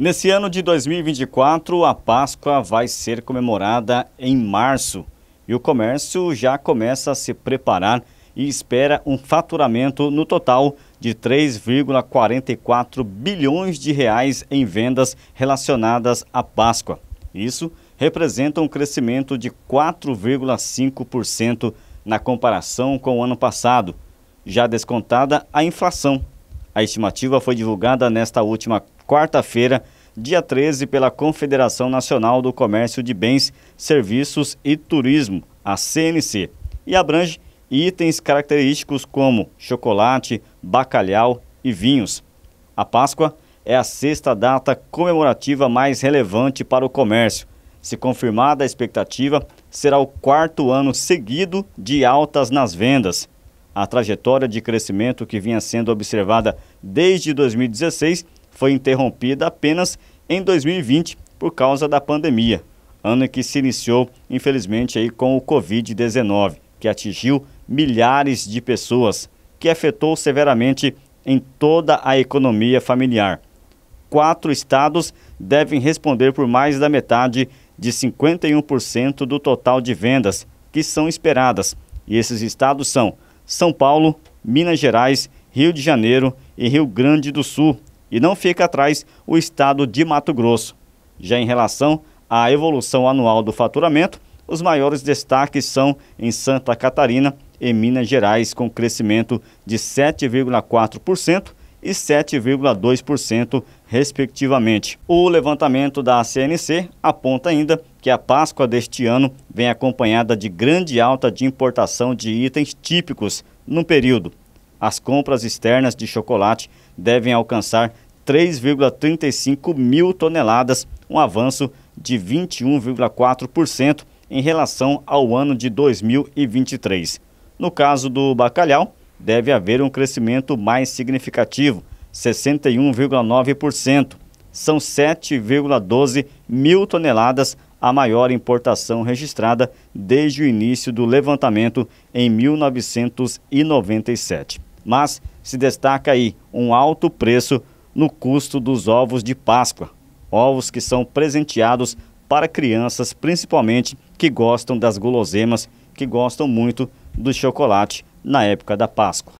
Nesse ano de 2024, a Páscoa vai ser comemorada em março e o comércio já começa a se preparar e espera um faturamento no total de 3,44 bilhões de reais em vendas relacionadas à Páscoa. Isso representa um crescimento de 4,5% na comparação com o ano passado, já descontada a inflação. A estimativa foi divulgada nesta última quarta-feira, dia 13, pela Confederação Nacional do Comércio de Bens, Serviços e Turismo, a CNC, e abrange itens característicos como chocolate, bacalhau e vinhos. A Páscoa é a sexta data comemorativa mais relevante para o comércio. Se confirmada a expectativa, será o quarto ano seguido de altas nas vendas. A trajetória de crescimento que vinha sendo observada desde 2016 foi interrompida apenas em 2020 por causa da pandemia, ano que se iniciou, infelizmente, aí com o Covid-19, que atingiu milhares de pessoas, que afetou severamente em toda a economia familiar. Quatro estados devem responder por mais da metade de 51% do total de vendas que são esperadas. E esses estados são São Paulo, Minas Gerais, Rio de Janeiro e Rio Grande do Sul, e não fica atrás o estado de Mato Grosso. Já em relação à evolução anual do faturamento, os maiores destaques são em Santa Catarina e Minas Gerais, com crescimento de 7,4% e 7,2%, respectivamente. O levantamento da CNC aponta ainda que a Páscoa deste ano vem acompanhada de grande alta de importação de itens típicos no período as compras externas de chocolate devem alcançar 3,35 mil toneladas, um avanço de 21,4% em relação ao ano de 2023. No caso do bacalhau, deve haver um crescimento mais significativo, 61,9%. São 7,12 mil toneladas a maior importação registrada desde o início do levantamento em 1997 mas se destaca aí um alto preço no custo dos ovos de Páscoa, ovos que são presenteados para crianças, principalmente que gostam das guloseimas, que gostam muito do chocolate na época da Páscoa.